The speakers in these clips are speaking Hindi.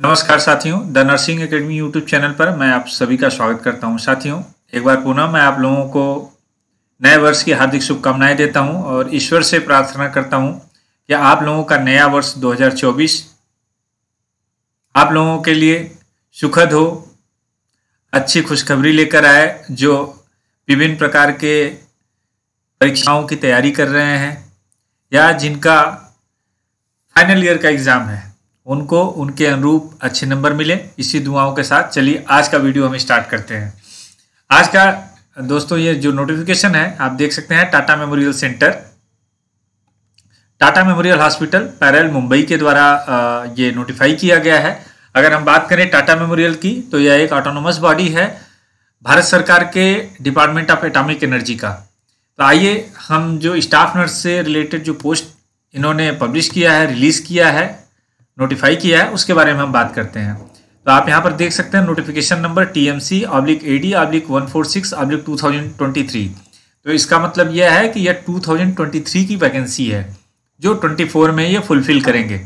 नमस्कार साथियों the nursing academy YouTube channel पर मैं आप सभी का स्वागत करता हूं साथियों एक बार पुनः मैं आप लोगों को नए वर्ष की हार्दिक शुभकामनाएं देता हूं और ईश्वर से प्रार्थना करता हूं कि आप लोगों का नया वर्ष 2024 आप लोगों के लिए सुखद हो अच्छी खुशखबरी लेकर आए जो विभिन्न प्रकार के परीक्षाओं की तैयारी कर रहे हैं या जिनका फाइनल ईयर का एग्ज़ाम है उनको उनके अनुरूप अच्छे नंबर मिले इसी दुआओं के साथ चलिए आज का वीडियो हम स्टार्ट करते हैं आज का दोस्तों ये जो नोटिफिकेशन है आप देख सकते हैं Tata memorial centre Tata memorial hospital Parel Mumbai के द्वारा ये नोटिफाई किया गया है अगर हम बात करें टाटा मेमोरियल की तो यह एक ऑटोनोमस बॉडी है भारत सरकार के डिपार्टमेंट ऑफ एटॉमिक एनर्जी का तो आइए हम जो स्टाफ नर्स से रिलेटेड जो पोस्ट इन्होंने पब्लिश किया है रिलीज़ किया है नोटिफाई किया है उसके बारे में हम बात करते हैं तो आप यहाँ पर देख सकते हैं notification number T M C oblique A D oblique one four six oblique two thousand twenty three तो इसका मतलब यह है कि यह टू थाउजेंड ट्वेंटी थ्री की वैकेंसी है जो ट्वेंटी फोर में ये फुलफिल करेंगे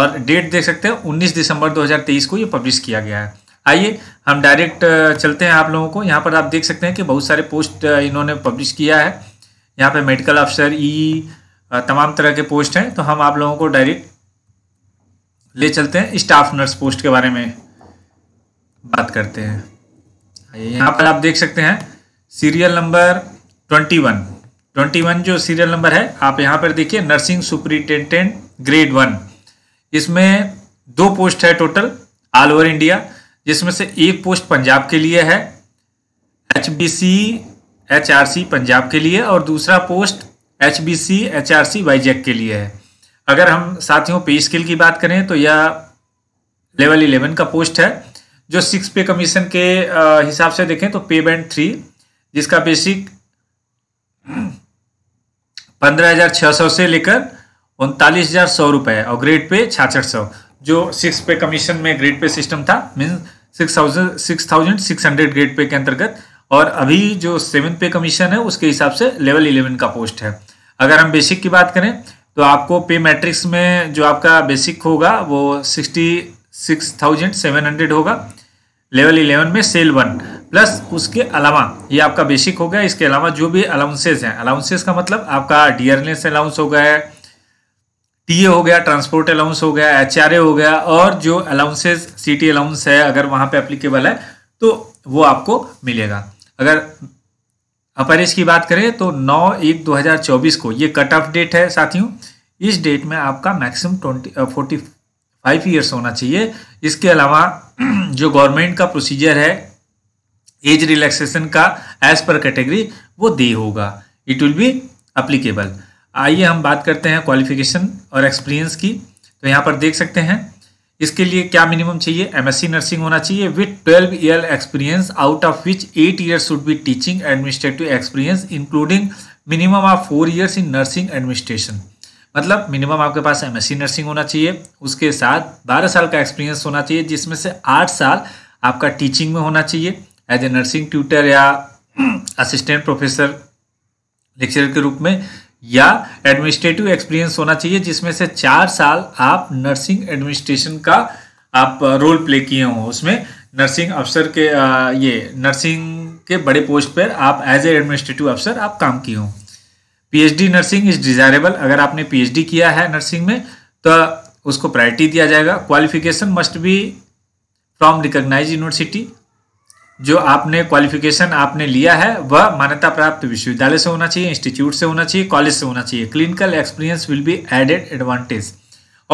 और डेट देख सकते हैं उन्नीस दिसंबर दो हज़ार तेईस को ये पब्लिश किया गया है आइए हम डायरेक्ट चलते हैं आप लोगों को यहाँ पर आप देख सकते हैं कि बहुत सारे पोस्ट इन्होंने पब्लिश किया है यहाँ पर मेडिकल अफसर ई तमाम तरह के पोस्ट हैं तो हम आप लोगों को डायरेक्ट ले चलते हैं स्टाफ नर्स पोस्ट के बारे में बात करते हैं यहाँ पर आप देख सकते हैं serial number twenty one twenty one जो सीरियल नंबर है आप यहाँ पर देखिए नर्सिंग सुपरिटेंडेंट ग्रेड वन इसमें दो पोस्ट है टोटल ऑल ओवर इंडिया जिसमें से एक पोस्ट पंजाब के लिए है H B C H R C Punjab के लिए और दूसरा post H B C H R C Vizag के लिए है अगर हम साथियों पे स्किल की बात करें तो यह लेवल इलेवन का पोस्ट है जो सिक्स पे कमीशन के हिसाब से देखें तो पे बैंड थ्री जिसका बेसिक पंद्रह हजार छह सौ से लेकर उनतालीस हजार सौ रुपए और ग्रेड पे छाछठ सौ जो सिक्स पे कमीशन में ग्रेड पे सिस्टम था mean six thousand six thousand six hundred grade pay के अंतर्गत और अभी जो सेवन पे कमीशन है उसके हिसाब से लेवल इलेवन का पोस्ट है अगर हम बेसिक की बात करें तो आपको पे मैट्रिक्स में जो आपका बेसिक होगा वो sixty six thousand seven hundred होगा लेवल इलेवन में सेल वन प्लस उसके अलावा ये आपका बेसिक हो गया इसके अलावा जो भी अलाउंसेज हैं अलाउंसेज का मतलब आपका एस अलाउंस हो गया है ए हो गया ट्रांसपोर्ट अलाउंस हो गया ए हो गया और जो अलाउंसेज सिटी अलाउंस है अगर वहाँ पे अप्लीकेबल है तो वो आपको मिलेगा अगर अपर एज की बात करें तो 9 एक 2024 को ये कट ऑफ डेट है साथियों इस डेट में आपका maximum twenty forty five years होना चाहिए इसके अलावा जो गवर्नमेंट का प्रोसीजर है एज रिलैक्सेशन का एज पर कैटेगरी वो दे होगा इट विल बी अप्लीकेबल आइए हम बात करते हैं क्वालिफिकेशन और एक्सपीरियंस की तो यहाँ पर देख सकते हैं इसके लिए क्या मिनिमम चाहिए एमएससी नर्सिंग होना चाहिए with 12 year experience out of which 8 year should be teaching administrative experience including minimum of four years in nursing administration मतलब मिनिमम आपके पास एमएससी नर्सिंग होना चाहिए उसके साथ 12 साल का एक्सपीरियंस होना चाहिए जिसमें से 8 साल आपका टीचिंग में होना चाहिए एज ए नर्सिंग ट्यूटर या असिस्टेंट प्रोफेसर लेक्चर के रूप में या एडमिनिस्ट्रेटिव एक्सपीरियंस होना चाहिए जिसमें से चार साल आप नर्सिंग एडमिनिस्ट्रेशन का आप रोल प्ले किए हों उसमें नर्सिंग अफसर के ये नर्सिंग के बड़े पोस्ट पर आप एज ए एडमिनिस्ट्रेटिव अफसर आप काम किए हों पीएचडी नर्सिंग इज डिजायरेबल अगर आपने पीएचडी किया है नर्सिंग में तो उसको प्रायोरिटी दिया जाएगा qualification must be from recognise university जो आपने क्वालिफिकेशन आपने लिया है वह मान्यता प्राप्त विश्वविद्यालय से होना चाहिए इंस्टीट्यूट से होना चाहिए कॉलेज से होना चाहिए clinical experience will be added advantage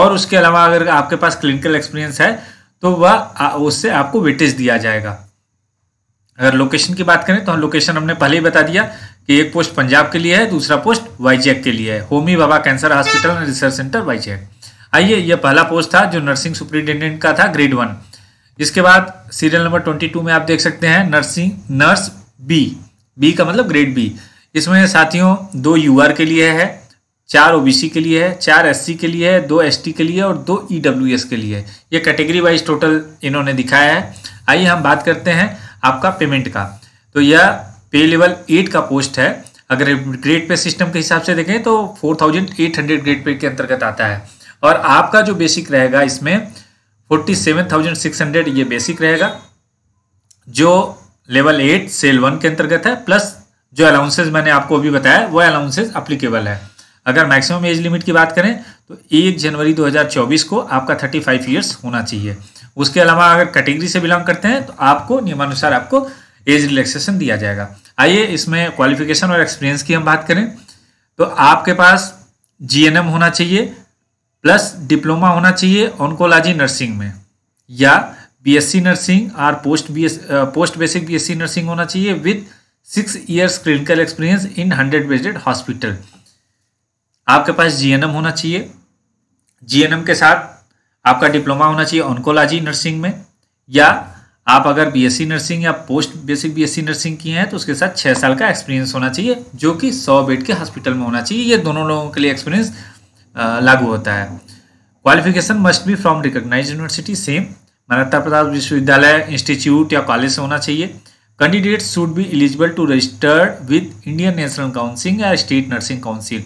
और उसके अलावा अगर आपके पास क्लिनिकल एक्सपीरियंस है तो वह उससे आपको वेटेज दिया जाएगा अगर लोकेशन की बात करें तो हम लोकेशन हमने पहले ही बता दिया कि एक पोस्ट पंजाब के लिए है दूसरा पोस्ट वाईजैक के लिए है Homi Bhabha cancer hospital and research centre Vizag आइए यह पहला पोस्ट था जो नर्सिंग सुप्रिंटेंडेंट का था ग्रेड वन इसके बाद सीरियल नंबर ट्वेंटी टू में आप देख सकते हैं नर्सिंग नर्स बी बी का मतलब ग्रेड बी इसमें साथियों दो यू के लिए है चार ओबीसी के लिए है चार एससी के लिए है दो एसटी के लिए और दो ईडब्ल्यूएस e के लिए ये कैटेगरी वाइज टोटल इन्होंने दिखाया है आइए हम बात करते हैं आपका पेमेंट का तो यह पे लेवल एट का पोस्ट है अगर ग्रेड पे सिस्टम के हिसाब से देखें तो four thousand eight hundred grade pay के अंतर्गत आता है और आपका जो बेसिक रहेगा इसमें forty seven thousand six hundred ये बेसिक रहेगा जो लेवल एट सेल वन के अंतर्गत है प्लस जो अलाउंसेज मैंने आपको अभी बताया वो अलाउंसेज अप्लीकेबल है अगर मैक्सिमम एज लिमिट की बात करें तो एक जनवरी 2024 को आपका 35 फाइव ईयर्स होना चाहिए उसके अलावा अगर कैटेगरी से बिलोंग करते हैं तो आपको नियमानुसार आपको एज रिलैक्सेशन दिया जाएगा आइए इसमें क्वालिफिकेशन और एक्सपीरियंस की हम बात करें तो आपके पास जीएनएम होना चाहिए प्लस डिप्लोमा होना चाहिए ऑनकोलॉजी नर्सिंग में या बीएससी नर्सिंग और post B post basic BSc nursing होना चाहिए with six years clinical experience in hundred bedded hospital आपके पास जीएनएम होना चाहिए जीएनएम के साथ आपका डिप्लोमा होना चाहिए ऑनकोलॉजी नर्सिंग में या आप अगर बीएससी नर्सिंग या पोस्ट बेसिक बीएससी नर्सिंग की हैं तो उसके साथ छः साल का एक्सपीरियंस होना चाहिए जो कि सौ बेड के हॉस्पिटल में होना चाहिए ये दोनों लोगों के लिए एक्सपीरियंस लागू होता है qualification must be from recognise university same मान्यता प्रताप विश्वविद्यालय इंस्टीट्यूट या कॉलेज से होना चाहिए candidate should be eligible to registered with Indian National Council या स्टेट नर्सिंग काउंसिल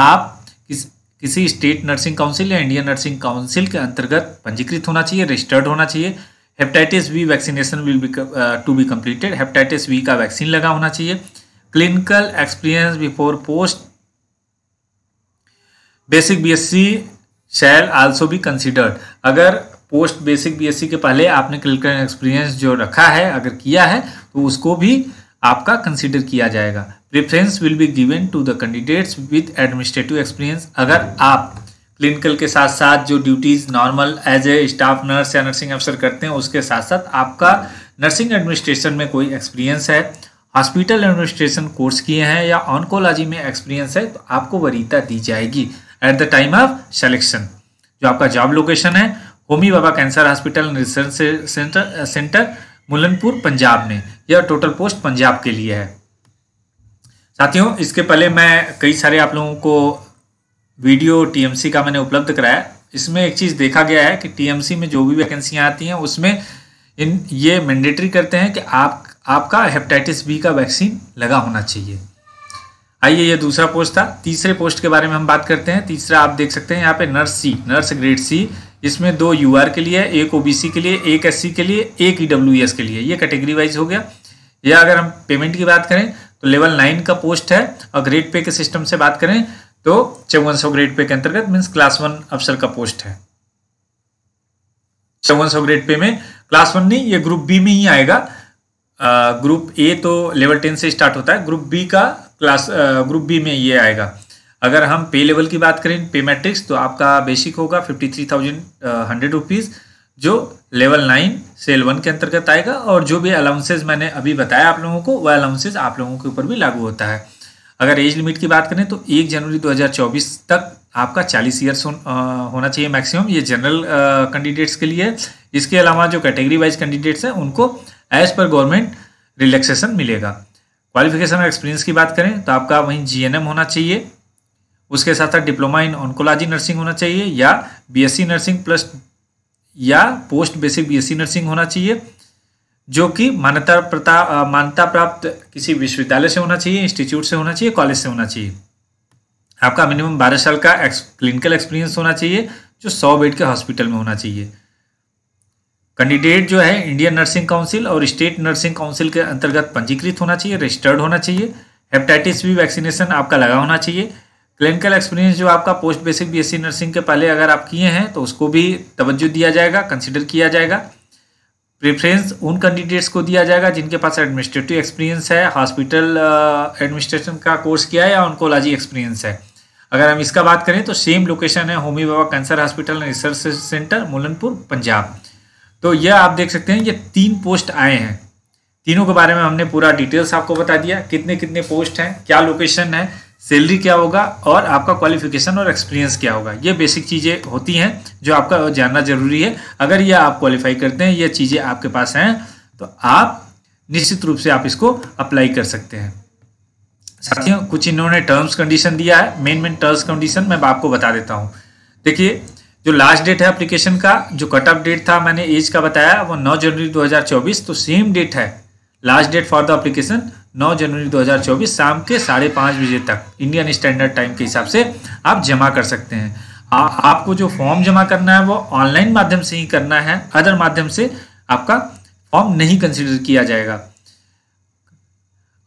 आप किस किसी स्टेट नर्सिंग काउंसिल या इंडियन नर्सिंग काउंसिल के अंतर्गत पंजीकृत होना चाहिए रजिस्टर्ड होना चाहिए hepatitis B vaccination will be to be completed hepatitis B का वैक्सीन लगा होना चाहिए clinical experience before post basic BSc shall also भी कंसिडर्ड अगर पोस्ट बेसिक बीएससी के पहले आपने क्लिनिकल एक्सपीरियंस जो रखा है अगर किया है तो उसको भी आपका कंसिडर किया जाएगा preference will be given to the candidates with administrative experience अगर आप क्लिनिकल के साथ साथ जो duties normal as a staff nurse या नर्सिंग अफसर करते हैं उसके साथ साथ आपका नर्सिंग एडमिनिस्ट्रेशन में कोई एक्सपीरियंस है हॉस्पिटल एडमिनिस्ट्रेशन कोर्स किए हैं या ऑनकोलॉजी में एक्सपीरियंस है तो आपको वरीता दी जाएगी at the time of selection जो आपका जॉब लोकेशन है Homi Bhabha cancer hospital research centre centre Mullanpur Punjab में यह टोटल पोस्ट पंजाब के लिए है साथियों इसके पहले मैं कई सारे आप लोगों को वीडियो टीएमसी का मैंने उपलब्ध कराया इसमें एक चीज़ देखा गया है कि टीएमसी में जो भी वैकेंसियाँ आती हैं उसमें इन ये मैंडेटरी करते हैं कि आप आपका हेपेटाइटिस बी का वैक्सीन लगा होना चाहिए आइए ये दूसरा पोस्ट था तीसरे पोस्ट के बारे में हम बात करते हैं तीसरा आप देख सकते हैं यहाँ पे nurse C nurse grade C इसमें दो यू के लिए एक ओ के लिए एक एस के लिए एक ई e के लिए ये कैटेगरी वाइज हो गया या अगर हम पेमेंट की बात करें तो लेवल नाइन का पोस्ट है और ग्रेड पे के सिस्टम से बात करें तो चौवन सौ ग्रेड पे के अंतर्गत मीन्स क्लास वन अफसर का पोस्ट है चौवन सौ ग्रेड पे में क्लास वन नहीं ये ग्रुप बी में ही आएगा ग्रुप ए तो लेवल टेन से स्टार्ट होता है ग्रुप बी का क्लास ग्रुप बी में ये आएगा अगर हम पे लेवल की बात करें पे मैट्रिक्स तो आपका बेसिक होगा fifty three thousand hundred rupees जो लेवल नाइन सेल वन के अंतर्गत आएगा और जो भी अलाउंसेज मैंने अभी बताया आप लोगों को वह अलाउंसेज आप लोगों के ऊपर भी लागू होता है अगर एज लिमिट की बात करें तो एक जनवरी दो तक आपका 40 ईयर्स हो, होना चाहिए मैक्सिमम ये जनरल कैंडिडेट्स के लिए इसके अलावा जो कैटेगरी वाइज कैंडिडेट्स हैं उनको एज पर गवर्नमेंट रिलैक्सेशन मिलेगा क्वालिफिकेशन और एक्सपीरियंस की बात करें तो आपका वहीं जीएनएम होना चाहिए उसके साथ साथ डिप्लोमा इन ऑनकोलॉजी नर्सिंग होना चाहिए या बीएससी नर्सिंग प्लस या पोस्ट बेसिक बीएससी नर्सिंग होना चाहिए जो कि मान्यता प्रता मान्यता प्राप्त किसी विश्वविद्यालय से होना चाहिए इंस्टीट्यूट से होना चाहिए कॉलेज से होना चाहिए आपका मिनिमम बारह साल का एक्स, क्लिनिकल एक्सपीरियंस होना चाहिए जो सौ बेड के हॉस्पिटल में होना चाहिए कैंडिडेट जो है इंडियन नर्सिंग काउंसिल और स्टेट नर्सिंग काउंसिल के अंतर्गत पंजीकृत होना चाहिए रजिस्टर्ड होना चाहिए हेपेटाइटिस बी वैक्सीनेशन आपका लगा होना चाहिए क्लिनिकल एक्सपीरियंस जो आपका पोस्ट बेसिक बीएससी नर्सिंग के पहले अगर आप किए हैं तो उसको भी तवज्जो दिया जाएगा कंसिडर किया जाएगा प्रेफरेंस उन कैंडिडेट्स को दिया जाएगा जिनके पास एडमिनिस्ट्रेटिव एक्सपीरियंस है हॉस्पिटल एडमिनिस्ट्रेशन uh, का कोर्स किया है या ऑनकोलॉजी एक्सपीरियंस है अगर हम इसका बात करें तो सेम लोकेशन है Homi Bhabha cancer hospital and research centre Mullanpur Punjab तो यह आप देख सकते हैं ये तीन पोस्ट आए हैं तीनों के बारे में हमने पूरा डिटेल्स आपको बता दिया कितने कितने पोस्ट हैं क्या लोकेशन है सैलरी क्या होगा और आपका क्वालिफिकेशन और एक्सपीरियंस क्या होगा ये बेसिक चीज़ें होती हैं जो आपका जानना जरूरी है अगर ये आप क्वालिफाई करते हैं ये चीज़ें आपके पास हैं तो आप निश्चित रूप से आप इसको अप्लाई कर सकते हैं साथियों कुछ इन्होंने टर्म्स कंडीशन दिया है मेन मेन टर्म्स कंडीशन मैं आपको बता देता हूँ देखिए जो लास्ट डेट है एप्लीकेशन का जो कट ऑफ डेट था मैंने एज का बताया वो 9 जनवरी 2024 तो सेम डेट है last date for the application 9 जनवरी 2024 शाम के साढ़े पाँच बजे तक इंडियन स्टैंडर्ड टाइम के हिसाब से आप जमा कर सकते हैं आ, आपको जो फॉर्म जमा करना है वो ऑनलाइन माध्यम से ही करना है अदर माध्यम से आपका फॉर्म नहीं कंसिडर किया जाएगा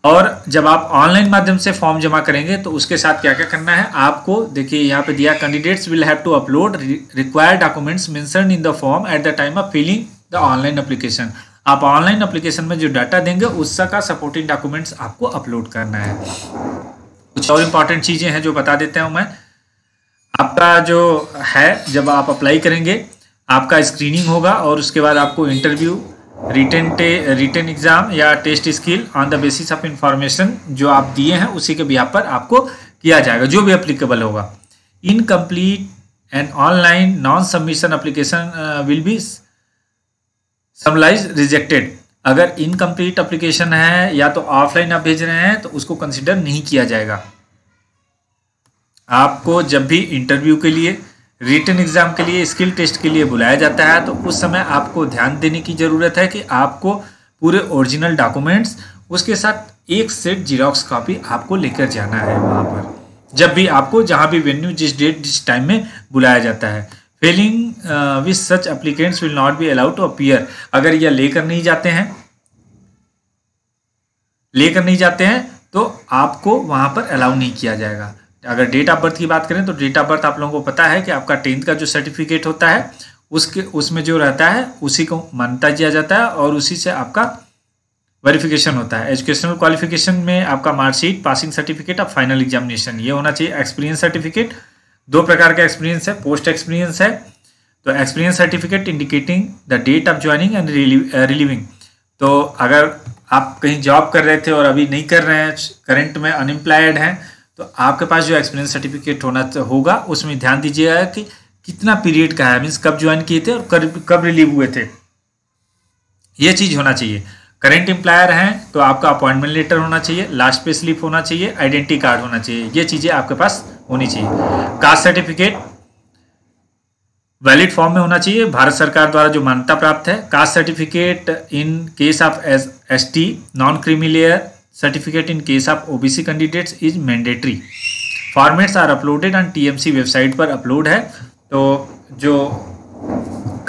और जब आप ऑनलाइन माध्यम से फॉर्म जमा करेंगे तो उसके साथ क्या क्या करना है आपको देखिए यहाँ पे दिया candidates will have to upload required documents mention in the form at the time of filling the online application आप ऑनलाइन अप्लीकेशन में जो डाटा देंगे उसका सपोर्टिंग डॉक्यूमेंट्स आपको अपलोड करना है कुछ और इम्पॉर्टेंट चीज़ें हैं जो बता देता हूँ मैं आपका जो है जब आप अप्लाई करेंगे आपका स्क्रीनिंग होगा और उसके बाद आपको इंटरव्यू रिटर्न रिटर्न एग्जाम या test skill on the basis of information जो आप दिए हैं उसी के बिहार पर आपको किया जाएगा जो भी अप्लीकेबल होगा incomplete and online non submission application will be summarily rejected अगर इनकम्प्लीट अप्लीकेशन है या तो ऑफलाइन आप भेज रहे हैं तो उसको कंसिडर नहीं किया जाएगा आपको जब भी इंटरव्यू के लिए रिटर्न एग्जाम के लिए स्किल टेस्ट के लिए बुलाया जाता है तो उस समय आपको ध्यान देने की ज़रूरत है कि आपको पूरे ओरिजिनल डॉक्यूमेंट्स उसके साथ एक सेट जीरोक्स कॉपी आपको लेकर जाना है वहाँ पर जब भी आपको जहाँ भी वेन्यू जिस डेट जिस टाइम में बुलाया जाता है failing with such applicants will not be allowed to appear अगर यह लेकर नहीं जाते हैं लेकर नहीं जाते हैं तो आपको वहाँ पर अलाउ नहीं किया जाएगा अगर डेट ऑफ बर्थ की बात करें तो डेट ऑफ बर्थ आप लोगों को पता है कि आपका टेंथ का जो सर्टिफिकेट होता है उसके उसमें जो रहता है उसी को मान्यता दिया जाता है और उसी से आपका वेरिफिकेशन होता है एजुकेशनल क्वालिफिकेशन में आपका मार्कशीट पासिंग सर्टिफिकेट और फाइनल एग्जामिनेशन ये होना चाहिए एक्सपीरियंस सर्टिफिकेट दो प्रकार का एक्सपीरियंस है पोस्ट एक्सपीरियंस है तो experience certificate indicating the date of joining and relieving तो अगर आप कहीं जॉब कर रहे थे और अभी नहीं कर रहे हैं करंट में अनएम्प्लॉयड हैं तो आपके पास जो एक्सपीरियंस सर्टिफिकेट होना तो होगा उसमें ध्यान दीजिएगा कि कितना पीरियड का है मीन्स कब ज्वाइन किए थे और कब कब रिलीव हुए थे ये चीज़ होना चाहिए करेंट एम्प्लायर हैं तो आपका अपॉइंटमेंट लेटर होना चाहिए लास्ट पे स्लिप होना चाहिए आइडेंटिटी कार्ड होना चाहिए ये चीज़ें आपके पास होनी चाहिए कास्ट सर्टिफिकेट वैलिड फॉर्म में होना चाहिए भारत सरकार द्वारा जो मान्यता प्राप्त है caste certificate in case of S S T non creamy layer certificate in case of OBC candidates is mandatory. Formats are uploaded on TMC website पर अपलोड है तो जो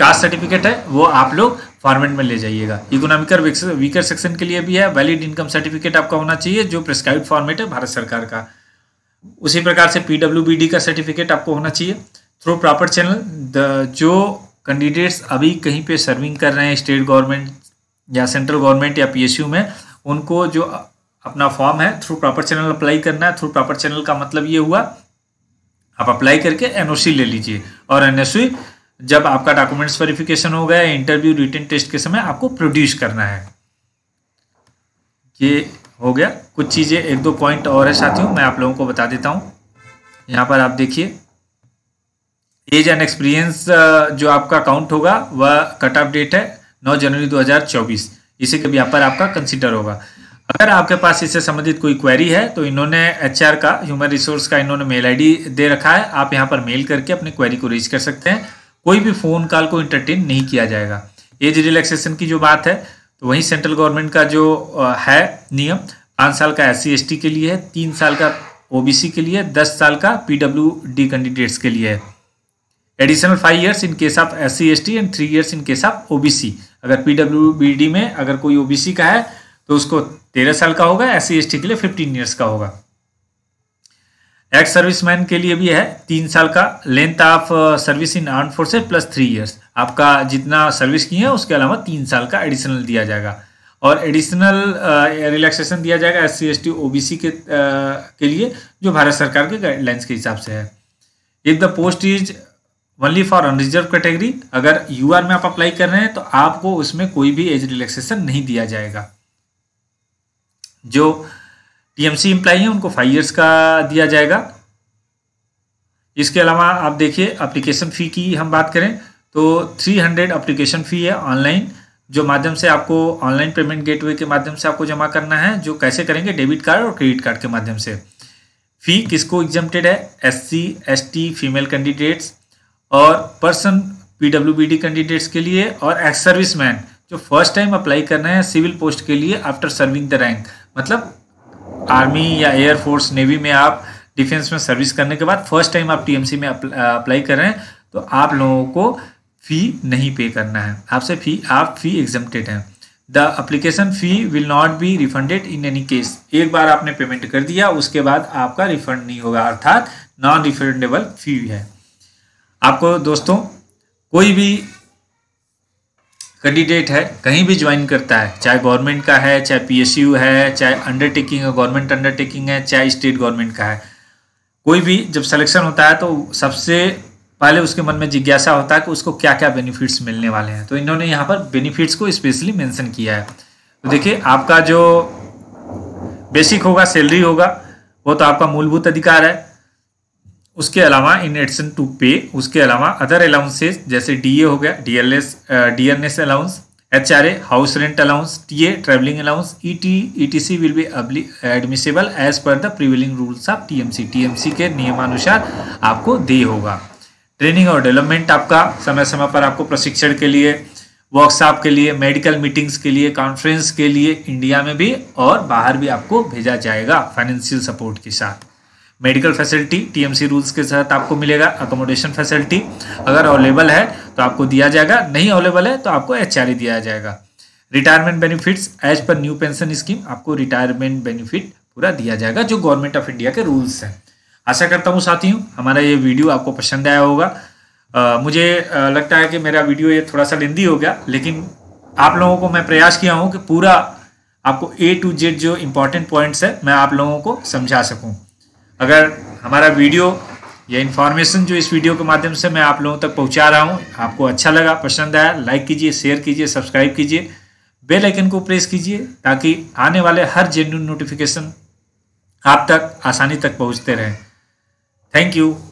कास्ट सर्टिफिकेट है वो आप लोग फॉर्मेट में ले जाइएगा इकोनॉमिकल वीकर सेक्शन के लिए भी है वैलिड इनकम सर्टिफिकेट आपका होना चाहिए जो प्रिस्क्राइब फॉर्मेट है भारत सरकार का उसी प्रकार से पीडब्ल्यू का सर्टिफिकेट आपको होना चाहिए थ्रू प्रॉपर चैनल जो कैंडिडेट्स अभी कहीं पे सर्विंग कर रहे हैं स्टेट गवर्नमेंट या सेंट्रल गवर्नमेंट या पीएसयू में उनको जो अपना फॉर्म है थ्रू प्रॉपर चैनल अप्लाई करना है थ्रू प्रॉपर चैनल का मतलब ये हुआ आप अप्लाई करके एनओसी ले लीजिए और एनओसी जब आपका डॉक्यूमेंट्स वेरिफिकेशन हो गया इंटरव्यू रिटर्न टेस्ट के समय आपको प्रोड्यूस करना है ये हो गया कुछ चीज़ें एक दो पॉइंट और है साथियों मैं आप लोगों को बता देता हूं यहां पर आप देखिए एज एंड एक्सपीरियंस जो आपका अकाउंट होगा वह कट ऑफ डेट है 9 जनवरी 2024 इसे के भी यहाँ पर आपका कंसिडर होगा अगर आपके पास इससे संबंधित कोई क्वेरी है तो इन्होंने एच का ह्यूमन रिसोर्स का इन्होंने मेल आईडी दे रखा है आप यहाँ पर मेल करके अपनी क्वेरी को रीच कर सकते हैं कोई भी फोन कॉल को इंटरटेन नहीं किया जाएगा एज रिलैक्सेशन की जो बात है तो वहीं सेंट्रल गवर्नमेंट का जो है नियम पाँच साल का एस सी के लिए है तीन साल का ओबीसी के लिए दस साल का डी कैंडिडेट्स के लिए है additional five years in case of S C and three years in case of OBC अगर डी में अगर कोई ओबीसी का है तो उसको तेरह साल का होगा एस सी e के लिए फिफ्टीन ईयर्स का होगा एक्स सर्विसमैन के लिए भी है तीन साल का length of service in arm forces plus three years आपका जितना सर्विस की है उसके अलावा तीन साल का एडिशनल दिया जाएगा और एडिशनल रिलैक्सेशन uh, दिया जाएगा एस सी एस टी के आ, uh, के लिए जो भारत सरकार के गाइडलाइंस के हिसाब से है if the post is only for unreserve category अगर यू आर में आप अप्लाई कर रहे हैं तो आपको उसमें कोई भी एज रिलैक्सेशन नहीं दिया जाएगा जो टीएमसी एम्प्लाई है उनको फाइव ईयर्स का दिया जाएगा इसके अलावा आप देखिए एप्लीकेशन फ़ी की हम बात करें तो 300 हंड्रेड अप्लीकेशन फ़ी है ऑनलाइन जो माध्यम से आपको ऑनलाइन पेमेंट गेटवे के माध्यम से आपको जमा करना है जो कैसे करेंगे डेबिट कार्ड और क्रेडिट कार्ड के माध्यम से फ़ी किसको एग्जम्प्टेड है S C S T female candidates और person P B D candidates के लिए और एक्स सर्विस मैन जो फर्स्ट टाइम अप्लाई करना है सिविल पोस्ट के लिए आफ्टर सर्विंग द रैंक मतलब आर्मी या एयरफोर्स नेवी में आप डिफेंस में सर्विस करने के बाद फर्स्ट टाइम आप टीएमसी में अप्लाई uh, कर रहे हैं तो आप लोगों को फी नहीं पे करना है आपसे फी आप फी एग्जम्प्टेड हैं the application fee will not be refunded in any case एक बार आपने पेमेंट कर दिया उसके बाद आपका रिफंड नहीं होगा अर्थात नॉन रिफंडेबल फी है आपको दोस्तों कोई भी कैंडिडेट है कहीं भी ज्वाइन करता है चाहे गवर्नमेंट का है चाहे पीएसयू है चाहे अंडरटेकिंग है गवर्नमेंट अंडरटेकिंग है चाहे स्टेट गवर्नमेंट का है कोई भी जब सिलेक्शन होता है तो सबसे पहले उसके मन में जिज्ञासा होता है कि उसको क्या क्या बेनिफिट्स मिलने वाले हैं तो इन्होंने यहाँ पर बेनिफिट्स को स्पेशली मेंशन किया है तो देखिए आपका जो बेसिक होगा सैलरी होगा वो तो आपका मूलभूत अधिकार है उसके अलावा इन एडिशन टू पे उसके अलावा अदर अलाउंसेज जैसे डीए हो गया DLS DNS allowance H R A house rent allowance T A travelling allowance E T E T C will be admissible as per the prevailing rules of T M C T M C के नियमानुसार आपको दे होगा ट्रेनिंग और डेवलपमेंट आपका समय समय पर आपको प्रशिक्षण के लिए वर्कशॉप के लिए मेडिकल मीटिंग्स के लिए कॉन्फ्रेंस के लिए इंडिया में भी और बाहर भी आपको भेजा जाएगा फाइनेंशियल सपोर्ट के साथ मेडिकल फैसिलिटी टीएमसी रूल्स के साथ आपको मिलेगा अकोमोडेशन फैसिलिटी अगर अवेलेबल है तो आपको दिया जाएगा नहीं अवेलेबल है तो आपको एच दिया जाएगा retirement benefits as per new pension scheme आपको रिटायरमेंट बेनिफिट पूरा दिया जाएगा जो गवर्नमेंट ऑफ इंडिया के रूल्स हैं आशा करता हूँ साथियों हमारा ये वीडियो आपको पसंद आया होगा आ, मुझे लगता है कि मेरा वीडियो ये थोड़ा सा लेंदी हो गया लेकिन आप लोगों को मैं प्रयास किया हूँ कि पूरा आपको ए टू जेड जो इम्पोर्टेंट पॉइंट्स है मैं आप लोगों को समझा सकूँ अगर हमारा वीडियो या इन्फॉर्मेशन जो इस वीडियो के माध्यम से मैं आप लोगों तक पहुंचा रहा हूं आपको अच्छा लगा पसंद आया लाइक कीजिए शेयर कीजिए सब्सक्राइब कीजिए बेल आइकन को प्रेस कीजिए ताकि आने वाले हर जेन्यून नोटिफिकेशन आप तक आसानी तक पहुंचते रहें थैंक यू